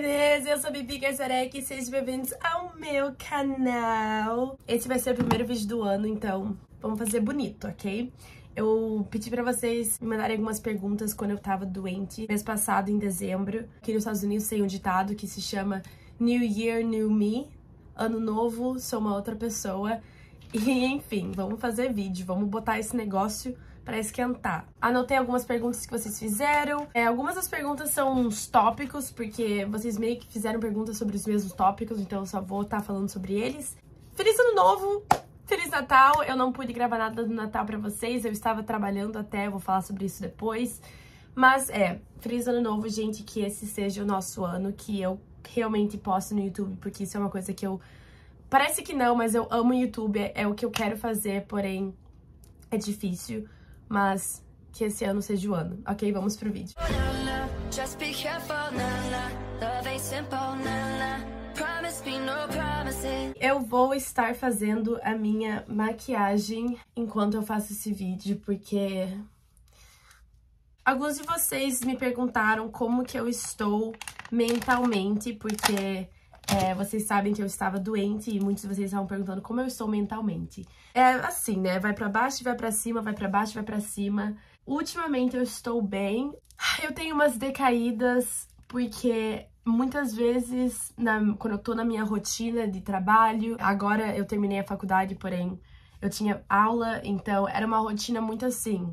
meninas! Eu sou a Bibi Garzarek e sejam bem-vindos ao meu canal. Esse vai ser o primeiro vídeo do ano, então vamos fazer bonito, ok? Eu pedi pra vocês me mandarem algumas perguntas quando eu tava doente, mês passado, em dezembro. Aqui nos Estados Unidos tem um ditado que se chama New Year, New Me. Ano novo, sou uma outra pessoa. E enfim, vamos fazer vídeo, vamos botar esse negócio para esquentar. Anotei algumas perguntas que vocês fizeram. É, algumas das perguntas são uns tópicos, porque vocês meio que fizeram perguntas sobre os mesmos tópicos, então eu só vou estar tá falando sobre eles. Feliz Ano Novo! Feliz Natal! Eu não pude gravar nada do Natal para vocês, eu estava trabalhando até, vou falar sobre isso depois. Mas é, feliz ano novo, gente, que esse seja o nosso ano, que eu realmente posto no YouTube, porque isso é uma coisa que eu. Parece que não, mas eu amo o YouTube, é, é o que eu quero fazer, porém é difícil mas que esse ano seja o ano, ok? Vamos pro vídeo. Eu vou estar fazendo a minha maquiagem enquanto eu faço esse vídeo, porque alguns de vocês me perguntaram como que eu estou mentalmente, porque é, vocês sabem que eu estava doente e muitos de vocês estavam perguntando como eu estou mentalmente. É assim, né? Vai para baixo, vai para cima, vai para baixo, vai para cima. Ultimamente eu estou bem. Eu tenho umas decaídas porque muitas vezes, na, quando eu tô na minha rotina de trabalho, agora eu terminei a faculdade, porém eu tinha aula, então era uma rotina muito assim,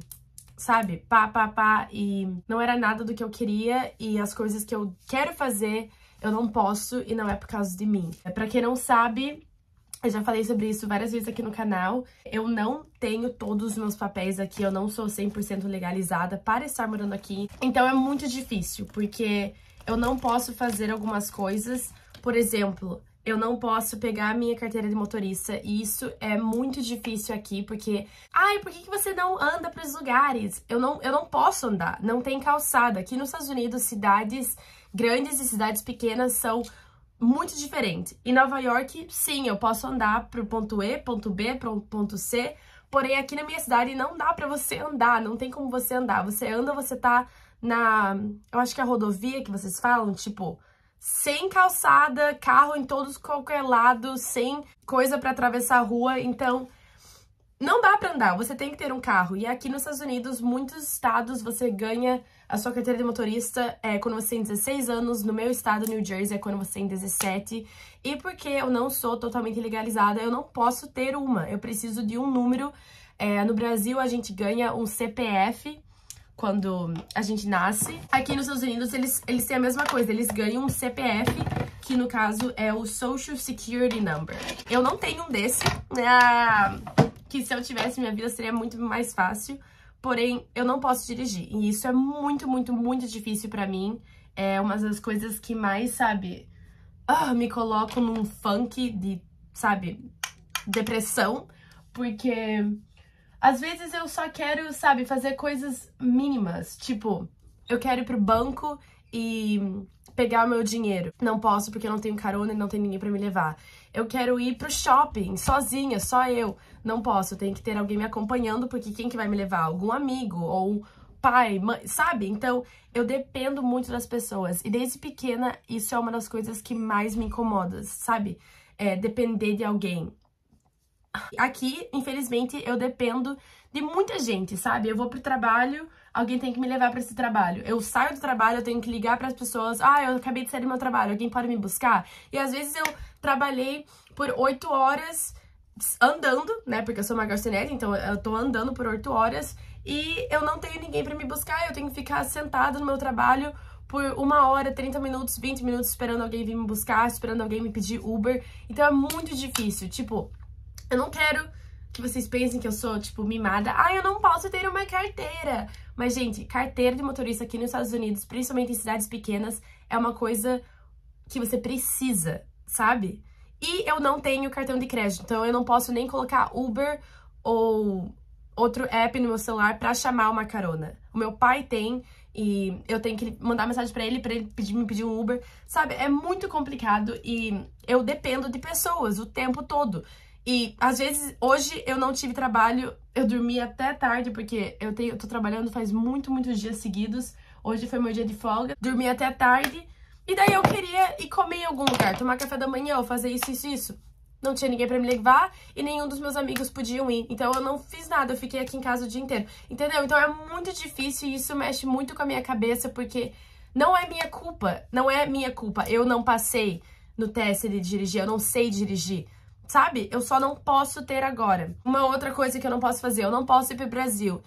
sabe? Pá, pá, pá, e não era nada do que eu queria e as coisas que eu quero fazer eu não posso e não é por causa de mim. É para quem não sabe, eu já falei sobre isso várias vezes aqui no canal. Eu não tenho todos os meus papéis aqui, eu não sou 100% legalizada para estar morando aqui. Então é muito difícil, porque eu não posso fazer algumas coisas. Por exemplo, eu não posso pegar a minha carteira de motorista e isso é muito difícil aqui, porque... Ai, por que, que você não anda para os lugares? Eu não, eu não posso andar, não tem calçada. Aqui nos Estados Unidos, cidades grandes e cidades pequenas são muito diferentes. Em Nova York, sim, eu posso andar pro ponto E, ponto B, ponto C, porém aqui na minha cidade não dá para você andar, não tem como você andar. Você anda, você tá na, eu acho que é a rodovia que vocês falam, tipo, sem calçada, carro em todos qualquer lado, sem coisa para atravessar a rua, então não dá para andar, você tem que ter um carro. E aqui nos Estados Unidos, muitos estados você ganha a sua carteira de motorista é quando você tem 16 anos, no meu estado, New Jersey, é quando você tem 17. E porque eu não sou totalmente legalizada, eu não posso ter uma. Eu preciso de um número. É, no Brasil, a gente ganha um CPF quando a gente nasce. Aqui nos Estados Unidos, eles, eles têm a mesma coisa. Eles ganham um CPF, que no caso é o Social Security Number. Eu não tenho um desse, né? ah, que se eu tivesse, minha vida seria muito mais fácil porém eu não posso dirigir. E isso é muito, muito, muito difícil para mim. É uma das coisas que mais, sabe, ah, me coloco num funk de, sabe, depressão, porque às vezes eu só quero, sabe, fazer coisas mínimas, tipo, eu quero ir pro banco e pegar o meu dinheiro. Não posso porque eu não tenho carona e não tem ninguém para me levar. Eu quero ir pro shopping sozinha, só eu. Não posso, Tenho que ter alguém me acompanhando porque quem que vai me levar? Algum amigo ou pai, mãe, sabe? Então, eu dependo muito das pessoas. E desde pequena, isso é uma das coisas que mais me incomoda, sabe? É depender de alguém. Aqui, infelizmente, eu dependo de muita gente, sabe? Eu vou pro trabalho, alguém tem que me levar para esse trabalho. Eu saio do trabalho, eu tenho que ligar para as pessoas, ah, eu acabei de sair do meu trabalho, alguém pode me buscar? E às vezes eu trabalhei por oito horas andando, né? Porque eu sou uma garçonete, então eu tô andando por oito horas e eu não tenho ninguém para me buscar, eu tenho que ficar sentado no meu trabalho por uma hora, 30 minutos, 20 minutos esperando alguém vir me buscar, esperando alguém me pedir Uber. Então é muito difícil. Tipo, eu não quero que vocês pensem que eu sou, tipo, mimada. Ah, eu não posso ter uma carteira. Mas, gente, carteira de motorista aqui nos Estados Unidos, principalmente em cidades pequenas, é uma coisa que você precisa, sabe? E eu não tenho cartão de crédito, então eu não posso nem colocar Uber ou outro app no meu celular para chamar uma carona. O meu pai tem e eu tenho que mandar mensagem para ele para ele pedir, me pedir um Uber. Sabe, é muito complicado e eu dependo de pessoas o tempo todo. E às vezes, hoje eu não tive trabalho, eu dormi até tarde, porque eu, tenho, eu tô trabalhando faz muito, muitos dias seguidos. Hoje foi meu dia de folga, dormi até tarde. E daí eu queria ir comer em algum lugar, tomar café da manhã ou fazer isso, isso, isso. Não tinha ninguém para me levar e nenhum dos meus amigos podiam ir. Então eu não fiz nada, eu fiquei aqui em casa o dia inteiro. Entendeu? Então é muito difícil e isso mexe muito com a minha cabeça, porque não é minha culpa. Não é minha culpa. Eu não passei no teste de dirigir, eu não sei dirigir sabe? Eu só não posso ter agora. Uma outra coisa que eu não posso fazer, eu não posso ir pro Brasil.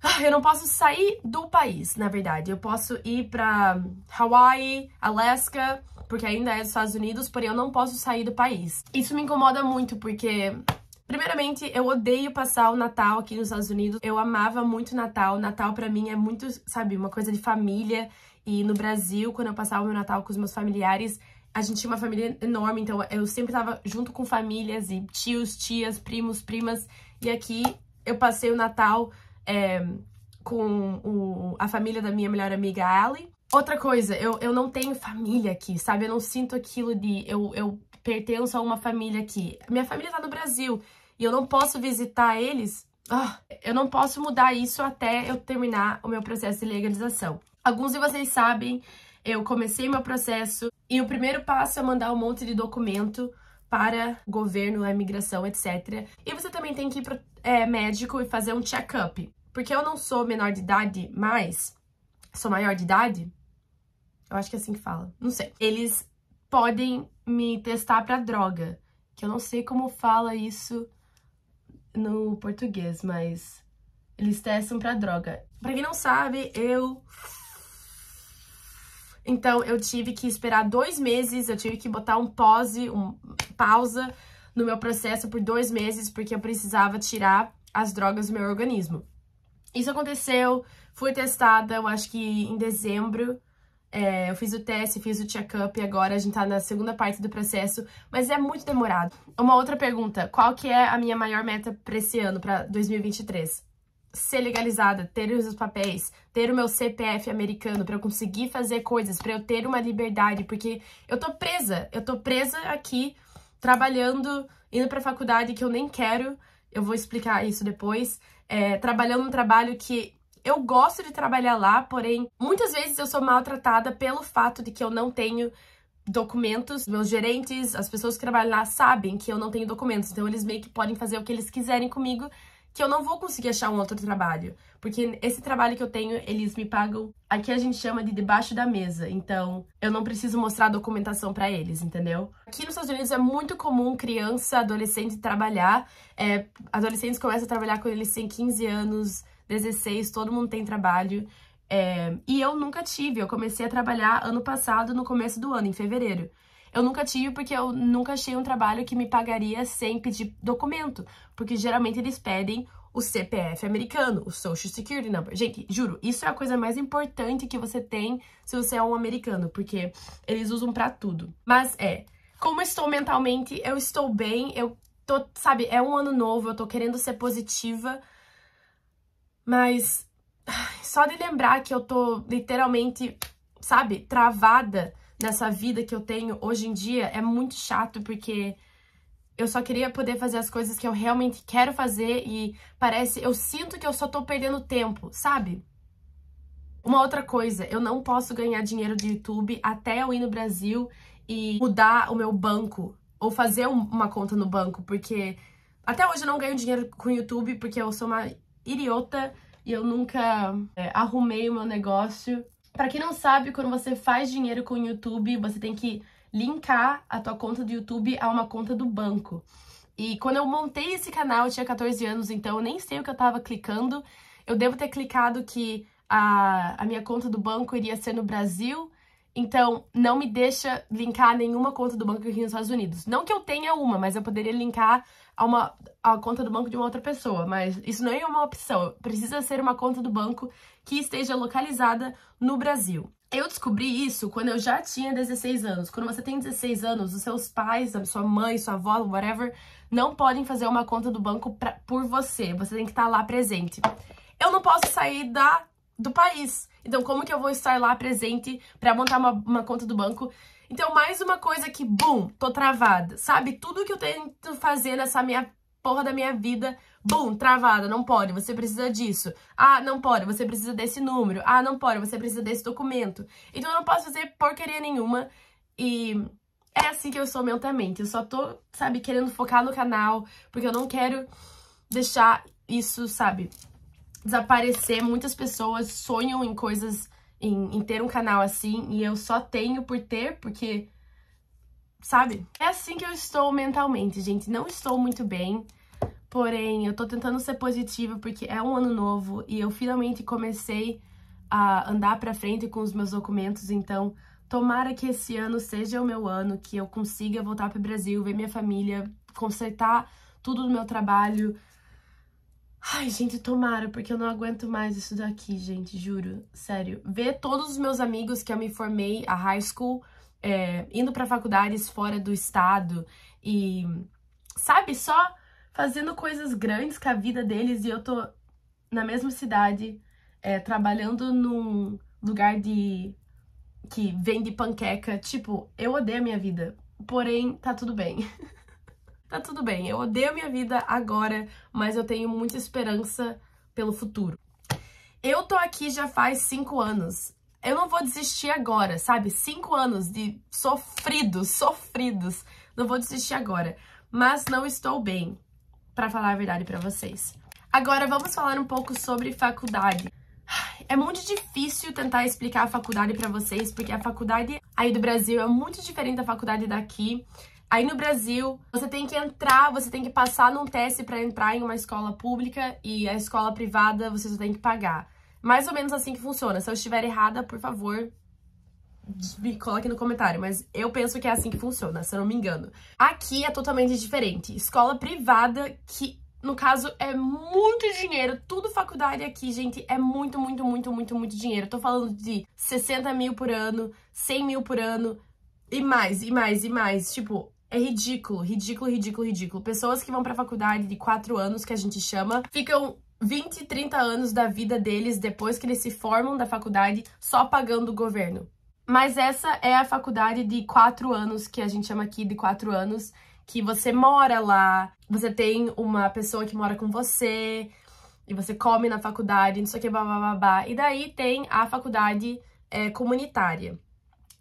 Ah, eu não posso sair do país, na verdade. Eu posso ir para Hawaii, Alaska, porque ainda é dos Estados Unidos, porém eu não posso sair do país. Isso me incomoda muito, porque Primeiramente, eu odeio passar o Natal aqui nos Estados Unidos. Eu amava muito Natal. Natal para mim é muito, sabe, uma coisa de família. E no Brasil, quando eu passava o meu Natal com os meus familiares, a gente tinha uma família enorme, então eu sempre tava junto com famílias e tios, tias, primos, primas. E aqui eu passei o Natal é, com o, a família da minha melhor amiga, Ali. Outra coisa, eu, eu não tenho família aqui, sabe? Eu não sinto aquilo de eu, eu pertenço a uma família aqui. Minha família tá no Brasil e eu não posso visitar eles. Ah, eu não posso mudar isso até eu terminar o meu processo de legalização. Alguns de vocês sabem eu comecei meu processo e o primeiro passo é mandar um monte de documento para governo, imigração, etc. E você também tem que ir para é, médico e fazer um check-up. Porque eu não sou menor de idade, mas sou maior de idade. Eu acho que é assim que fala, não sei. Eles podem me testar para droga, que eu não sei como fala isso no português, mas eles testam para droga. Para quem não sabe, eu então, eu tive que esperar dois meses, eu tive que botar um pause, um pausa no meu processo por dois meses, porque eu precisava tirar as drogas do meu organismo. Isso aconteceu, fui testada, eu acho que em dezembro. É, eu fiz o teste, fiz o check-up e agora a gente tá na segunda parte do processo, mas é muito demorado. Uma outra pergunta, qual que é a minha maior meta pra esse ano, pra 2023? ser legalizada, ter os papéis, ter o meu CPF americano para eu conseguir fazer coisas, para eu ter uma liberdade, porque eu tô presa, eu tô presa aqui trabalhando, indo para faculdade que eu nem quero, eu vou explicar isso depois, é, trabalhando um trabalho que eu gosto de trabalhar lá, porém muitas vezes eu sou maltratada pelo fato de que eu não tenho documentos. Meus gerentes, as pessoas que trabalham lá sabem que eu não tenho documentos, então eles meio que podem fazer o que eles quiserem comigo que eu não vou conseguir achar um outro trabalho, porque esse trabalho que eu tenho, eles me pagam, aqui a gente chama de debaixo da mesa, então eu não preciso mostrar a documentação para eles, entendeu? Aqui nos Estados Unidos é muito comum criança, adolescente trabalhar, é, adolescentes começam a trabalhar quando eles têm 15 anos, 16, todo mundo tem trabalho, é, e eu nunca tive, eu comecei a trabalhar ano passado, no começo do ano, em fevereiro. Eu nunca tive porque eu nunca achei um trabalho que me pagaria sem pedir documento, porque geralmente eles pedem o CPF americano, o Social Security Number. Gente, juro, isso é a coisa mais importante que você tem se você é um americano, porque eles usam para tudo. Mas é, como estou mentalmente, eu estou bem, eu tô, sabe, é um ano novo, eu tô querendo ser positiva, mas só de lembrar que eu tô literalmente, sabe, travada nessa vida que eu tenho hoje em dia é muito chato, porque eu só queria poder fazer as coisas que eu realmente quero fazer e parece, eu sinto que eu só tô perdendo tempo, sabe? Uma outra coisa, eu não posso ganhar dinheiro do YouTube até eu ir no Brasil e mudar o meu banco ou fazer uma conta no banco, porque até hoje eu não ganho dinheiro com o YouTube porque eu sou uma idiota e eu nunca é, arrumei o meu negócio para quem não sabe, quando você faz dinheiro com o YouTube, você tem que linkar a tua conta do YouTube a uma conta do banco. E quando eu montei esse canal, eu tinha 14 anos, então eu nem sei o que eu tava clicando. Eu devo ter clicado que a, a minha conta do banco iria ser no Brasil, então não me deixa linkar nenhuma conta do banco aqui nos Estados Unidos. Não que eu tenha uma, mas eu poderia linkar a, uma, a conta do banco de uma outra pessoa, mas isso não é uma opção. Precisa ser uma conta do banco que esteja localizada no Brasil. Eu descobri isso quando eu já tinha 16 anos. Quando você tem 16 anos, os seus pais, sua mãe, sua avó, whatever, não podem fazer uma conta do banco pra, por você. Você tem que estar tá lá presente. Eu não posso sair da, do país. Então, como que eu vou estar lá presente para montar uma, uma conta do banco? Então, mais uma coisa que, bum, tô travada. Sabe, tudo que eu tento fazer nessa minha porra da minha vida, bum, travada, não pode, você precisa disso. Ah, não pode, você precisa desse número. Ah, não pode, você precisa desse documento. Então eu não posso fazer porcaria nenhuma e é assim que eu sou mentalmente. Eu só tô, sabe, querendo focar no canal, porque eu não quero deixar isso, sabe, desaparecer. Muitas pessoas sonham em coisas, em, em ter um canal assim, e eu só tenho por ter, porque sabe? É assim que eu estou mentalmente, gente. Não estou muito bem, porém eu tô tentando ser positiva porque é um ano novo e eu finalmente comecei a andar para frente com os meus documentos, então tomara que esse ano seja o meu ano, que eu consiga voltar para o Brasil, ver minha família, consertar tudo do meu trabalho, Ai, gente, tomara, porque eu não aguento mais isso daqui, gente, juro, sério. Ver todos os meus amigos que eu me formei a high school é, indo para faculdades fora do estado e, sabe, só fazendo coisas grandes com a vida deles e eu tô na mesma cidade, é, trabalhando num lugar de que vende panqueca. Tipo, eu odeio a minha vida, porém tá tudo bem. tá tudo bem, eu odeio minha vida agora, mas eu tenho muita esperança pelo futuro. Eu tô aqui já faz cinco anos. Eu não vou desistir agora, sabe? Cinco anos de sofridos, sofridos. Não vou desistir agora. Mas não estou bem, para falar a verdade para vocês. Agora vamos falar um pouco sobre faculdade. É muito difícil tentar explicar a faculdade para vocês, porque a faculdade aí do Brasil é muito diferente da faculdade daqui. Aí no Brasil, você tem que entrar, você tem que passar num teste para entrar em uma escola pública e a escola privada você só tem que pagar. Mais ou menos assim que funciona. Se eu estiver errada, por favor, me coloque no comentário, mas eu penso que é assim que funciona, se eu não me engano. Aqui é totalmente diferente. Escola privada, que no caso é muito dinheiro, tudo faculdade aqui, gente, é muito, muito, muito, muito, muito dinheiro. Eu tô falando de 60 mil por ano, 100 mil por ano, e mais, e mais, e mais. Tipo, é ridículo, ridículo, ridículo, ridículo. Pessoas que vão pra faculdade de quatro anos, que a gente chama, ficam 20, 30 anos da vida deles depois que eles se formam da faculdade só pagando o governo. Mas essa é a faculdade de quatro anos, que a gente chama aqui de quatro anos, que você mora lá, você tem uma pessoa que mora com você, e você come na faculdade, não sei o que, babá. E daí tem a faculdade é, comunitária.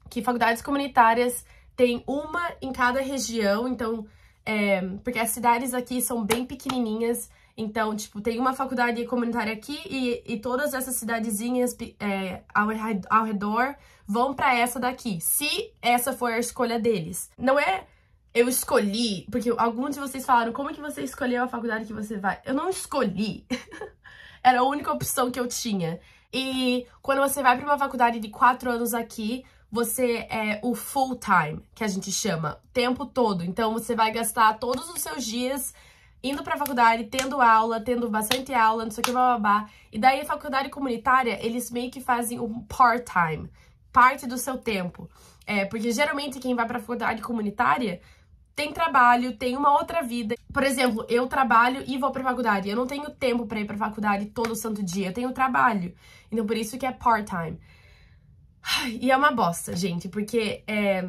Que faculdades comunitárias tem uma em cada região, então, é, porque as cidades aqui são bem pequenininhas, então, tipo, tem uma faculdade comunitária aqui e, e todas essas cidadezinhas é, ao, ao redor vão para essa daqui, se essa for a escolha deles. Não é eu escolhi, porque alguns de vocês falaram, como é que você escolheu a faculdade que você vai? Eu não escolhi. Era a única opção que eu tinha. E quando você vai para uma faculdade de quatro anos aqui, você é o full time, que a gente chama, tempo todo. Então você vai gastar todos os seus dias indo pra faculdade, tendo aula, tendo bastante aula, não sei o que, bababá. E daí a faculdade comunitária, eles meio que fazem um part-time, parte do seu tempo. É, porque geralmente quem vai pra faculdade comunitária tem trabalho, tem uma outra vida. Por exemplo, eu trabalho e vou pra faculdade. Eu não tenho tempo para ir pra faculdade todo santo dia, eu tenho trabalho. Então por isso que é part-time e é uma bosta, gente, porque é,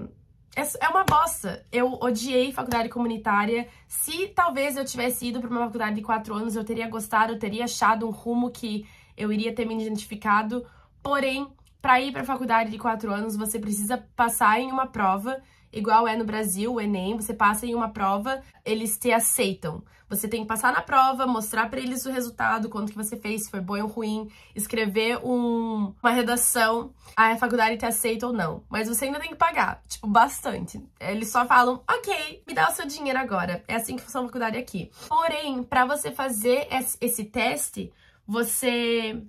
é, é uma bosta. Eu odiei faculdade comunitária. Se talvez eu tivesse ido para uma faculdade de quatro anos, eu teria gostado, eu teria achado um rumo que eu iria ter me identificado. Porém, para ir para a faculdade de quatro anos, você precisa passar em uma prova, igual é no Brasil, o Enem. Você passa em uma prova, eles te aceitam. Você tem que passar na prova, mostrar para eles o resultado, quanto que você fez, se foi bom ou ruim, escrever um, uma redação, a ah, é faculdade te aceita ou não. Mas você ainda tem que pagar, tipo, bastante. Eles só falam, ok, me dá o seu dinheiro agora. É assim que funciona a faculdade aqui. Porém, para você fazer esse teste, você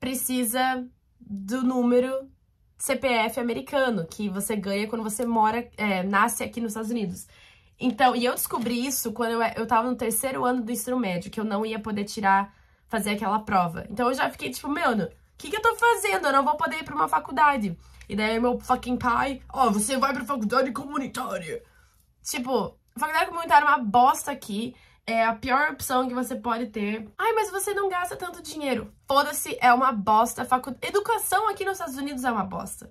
precisa do número CPF americano, que você ganha quando você mora, é, nasce aqui nos Estados Unidos. Então, e eu descobri isso quando eu, eu tava no terceiro ano do ensino médio, que eu não ia poder tirar, fazer aquela prova. Então eu já fiquei tipo, meu, o que, que eu tô fazendo? Eu não vou poder ir pra uma faculdade. E daí meu fucking pai, ó, oh, você vai pra faculdade comunitária. Tipo, faculdade comunitária é uma bosta aqui. É a pior opção que você pode ter. Ai, mas você não gasta tanto dinheiro. Foda-se, é uma bosta. Facu... Educação aqui nos Estados Unidos é uma bosta.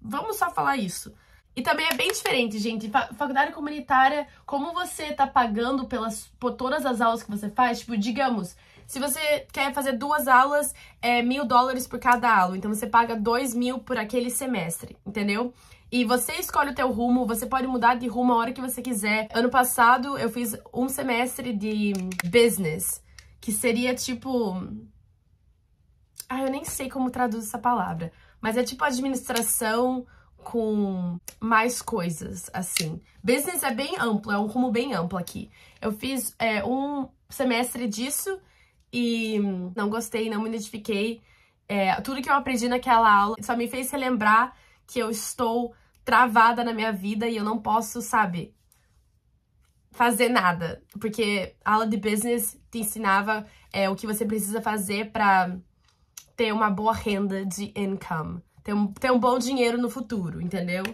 Vamos só falar isso. E também é bem diferente, gente. Faculdade comunitária, como você tá pagando pelas, por todas as aulas que você faz, tipo, digamos, se você quer fazer duas aulas, é mil dólares por cada aula. Então você paga dois mil por aquele semestre, entendeu? E você escolhe o teu rumo, você pode mudar de rumo a hora que você quiser. Ano passado eu fiz um semestre de business, que seria tipo. Ah, eu nem sei como traduz essa palavra. Mas é tipo administração com mais coisas, assim. Business é bem amplo, é um rumo bem amplo aqui. Eu fiz é, um semestre disso e não gostei, não me identifiquei. É, tudo que eu aprendi naquela aula só me fez relembrar que eu estou travada na minha vida e eu não posso, sabe, fazer nada. Porque a aula de business te ensinava é, o que você precisa fazer para ter uma boa renda de income ter um, ter um bom dinheiro no futuro, entendeu?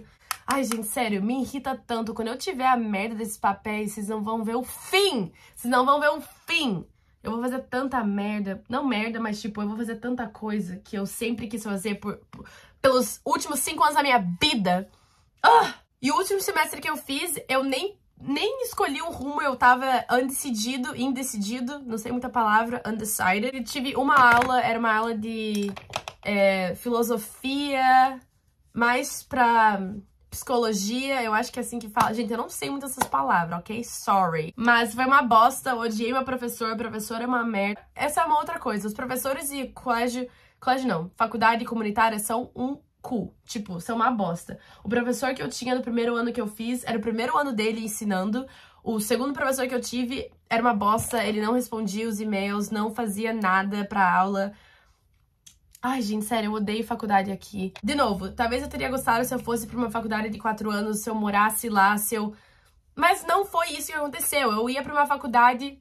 Ai, gente, sério, me irrita tanto. Quando eu tiver a merda desses papéis, vocês não vão ver o fim! Vocês não vão ver o fim! Eu vou fazer tanta merda, não merda, mas tipo, eu vou fazer tanta coisa que eu sempre quis fazer por, por pelos últimos cinco anos da minha vida. Ah! E o último semestre que eu fiz, eu nem nem escolhi um rumo, eu tava undecidido, indecidido, não sei muita palavra, undecided. Eu tive uma aula, era uma aula de é, filosofia, mais pra psicologia, eu acho que é assim que fala. Gente, eu não sei muito essas palavras, ok? Sorry. Mas foi uma bosta, odiei meu professor, o professor é uma merda. Essa é uma outra coisa, os professores e colégio... Colégio não, faculdade comunitária são um cu, tipo, são uma bosta. O professor que eu tinha no primeiro ano que eu fiz, era o primeiro ano dele ensinando, o segundo professor que eu tive era uma bosta, ele não respondia os e-mails, não fazia nada pra aula, Ai, gente, sério, eu odeio faculdade aqui. De novo, talvez eu teria gostado se eu fosse pra uma faculdade de quatro anos, se eu morasse lá, se eu... Mas não foi isso que aconteceu. Eu ia pra uma faculdade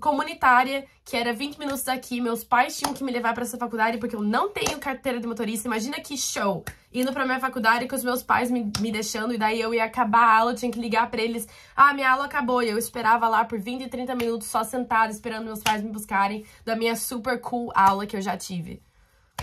comunitária, que era 20 minutos daqui. Meus pais tinham que me levar para essa faculdade porque eu não tenho carteira de motorista. Imagina que show! Indo pra minha faculdade com os meus pais me, me deixando, e daí eu ia acabar a aula, eu tinha que ligar para eles. Ah, minha aula acabou. E eu esperava lá por 20, 30 minutos só sentada, esperando meus pais me buscarem da minha super cool aula que eu já tive.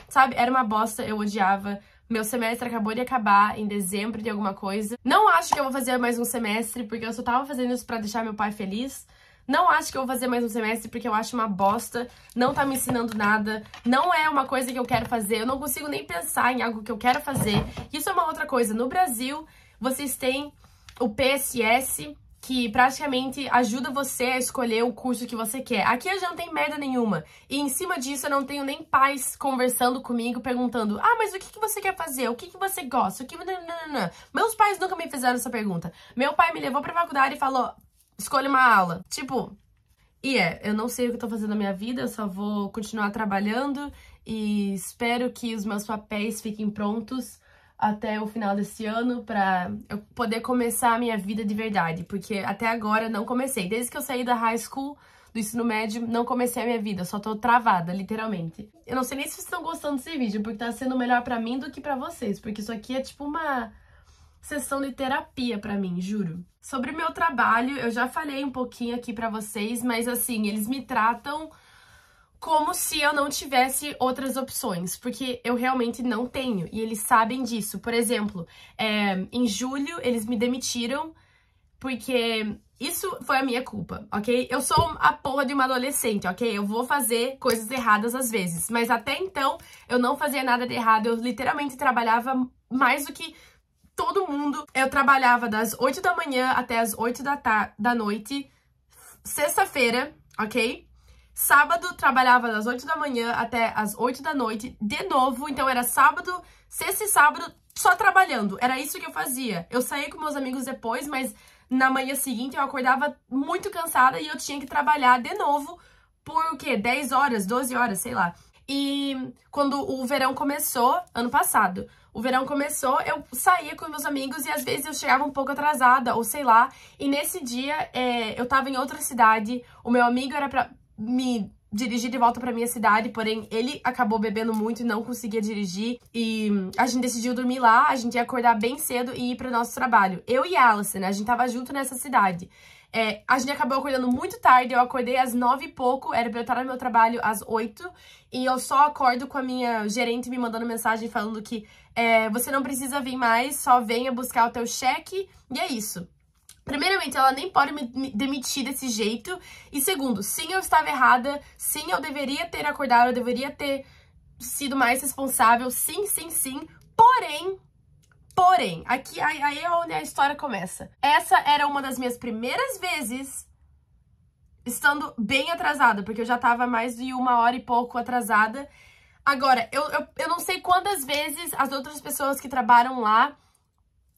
Sabe? Era uma bosta, eu odiava. Meu semestre acabou de acabar em dezembro de alguma coisa. Não acho que eu vou fazer mais um semestre, porque eu só tava fazendo isso pra deixar meu pai feliz. Não acho que eu vou fazer mais um semestre porque eu acho uma bosta, não tá me ensinando nada, não é uma coisa que eu quero fazer, eu não consigo nem pensar em algo que eu quero fazer. Isso é uma outra coisa. No Brasil, vocês têm o PSS, que praticamente ajuda você a escolher o curso que você quer. Aqui eu já não tenho merda nenhuma. E em cima disso eu não tenho nem pais conversando comigo, perguntando: ah, mas o que, que você quer fazer? O que, que você gosta? O que. Não, não, não. Meus pais nunca me fizeram essa pergunta. Meu pai me levou pra faculdade e falou: escolha uma aula. Tipo. E é, eu não sei o que eu tô fazendo na minha vida, eu só vou continuar trabalhando e espero que os meus papéis fiquem prontos até o final desse ano para eu poder começar a minha vida de verdade, porque até agora não comecei. Desde que eu saí da high school, do ensino médio, não comecei a minha vida, só tô travada, literalmente. Eu não sei nem se vocês estão gostando desse vídeo, porque tá sendo melhor para mim do que para vocês, porque isso aqui é tipo uma sessão de terapia para mim, juro. Sobre o meu trabalho, eu já falei um pouquinho aqui para vocês, mas assim, eles me tratam como se eu não tivesse outras opções, porque eu realmente não tenho, e eles sabem disso. Por exemplo, é, em julho eles me demitiram porque isso foi a minha culpa, ok? Eu sou a porra de uma adolescente, ok? Eu vou fazer coisas erradas às vezes, mas até então eu não fazia nada de errado, eu literalmente trabalhava mais do que todo mundo. Eu trabalhava das 8 da manhã até as 8 da, da noite, sexta-feira, ok? Sábado trabalhava das 8 da manhã até as 8 da noite, de novo, então era sábado, sexta e sábado só trabalhando. Era isso que eu fazia. Eu saía com meus amigos depois, mas na manhã seguinte eu acordava muito cansada e eu tinha que trabalhar de novo por o quê? 10 horas, 12 horas, sei lá. E quando o verão começou, ano passado, o verão começou, eu saía com meus amigos e às vezes eu chegava um pouco atrasada, ou sei lá. E nesse dia é, eu tava em outra cidade, o meu amigo era pra, me dirigir de volta para minha cidade, porém ele acabou bebendo muito e não conseguia dirigir e a gente decidiu dormir lá, a gente ia acordar bem cedo e ir para nosso trabalho. Eu e a Alice, né, a gente tava junto nessa cidade. É, a gente acabou acordando muito tarde, eu acordei às nove e pouco, era pra eu estar no meu trabalho às oito, e eu só acordo com a minha gerente me mandando mensagem falando que é, você não precisa vir mais, só venha buscar o teu cheque, e é isso. Primeiramente, ela nem pode me demitir desse jeito. E segundo, sim, eu estava errada. Sim, eu deveria ter acordado, eu deveria ter sido mais responsável. Sim, sim, sim. Porém, porém, aqui aí é onde a história começa. Essa era uma das minhas primeiras vezes estando bem atrasada, porque eu já estava mais de uma hora e pouco atrasada. Agora, eu, eu, eu não sei quantas vezes as outras pessoas que trabalham lá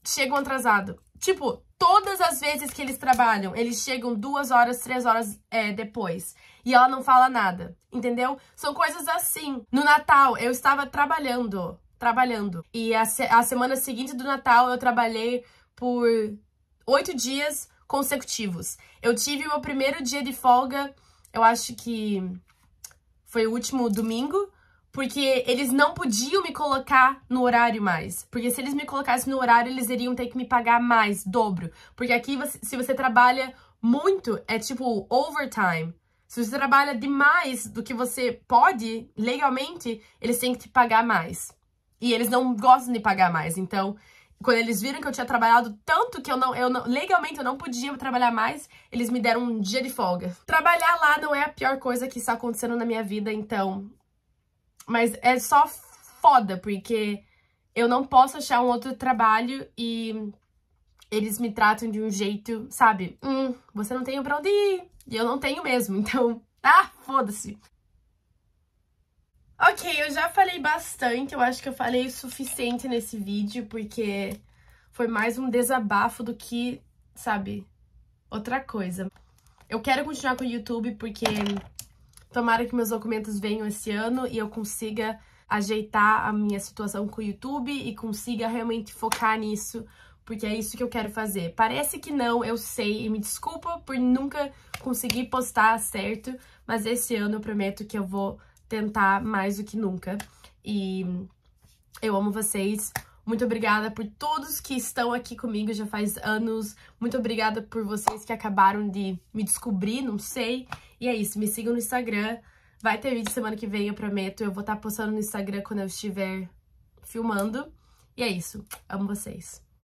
chegam atrasado. Tipo, todas as vezes que eles trabalham, eles chegam duas horas, três horas é, depois. E ela não fala nada, entendeu? São coisas assim. No Natal, eu estava trabalhando, trabalhando. E a, se a semana seguinte do Natal, eu trabalhei por oito dias consecutivos. Eu tive meu primeiro dia de folga, eu acho que foi o último domingo. Porque eles não podiam me colocar no horário mais. Porque se eles me colocassem no horário, eles iriam ter que me pagar mais, dobro. Porque aqui, se você trabalha muito, é tipo overtime. Se você trabalha demais do que você pode, legalmente, eles têm que te pagar mais. E eles não gostam de pagar mais. Então, quando eles viram que eu tinha trabalhado tanto que eu não, eu não, legalmente eu não podia trabalhar mais, eles me deram um dia de folga. Trabalhar lá não é a pior coisa que está acontecendo na minha vida, então mas é só foda, porque eu não posso achar um outro trabalho e eles me tratam de um jeito, sabe? Hum, você não tem pra onde ir. E eu não tenho mesmo, então... Ah, foda-se. Ok, eu já falei bastante, eu acho que eu falei o suficiente nesse vídeo, porque foi mais um desabafo do que, sabe, outra coisa. Eu quero continuar com o YouTube porque Tomara que meus documentos venham esse ano e eu consiga ajeitar a minha situação com o YouTube e consiga realmente focar nisso, porque é isso que eu quero fazer. Parece que não, eu sei, e me desculpa por nunca conseguir postar certo, mas esse ano eu prometo que eu vou tentar mais do que nunca. E eu amo vocês. Muito obrigada por todos que estão aqui comigo já faz anos. Muito obrigada por vocês que acabaram de me descobrir, não sei. E é isso, me sigam no Instagram. Vai ter vídeo semana que vem, eu prometo. Eu vou estar tá postando no Instagram quando eu estiver filmando. E é isso. Amo vocês.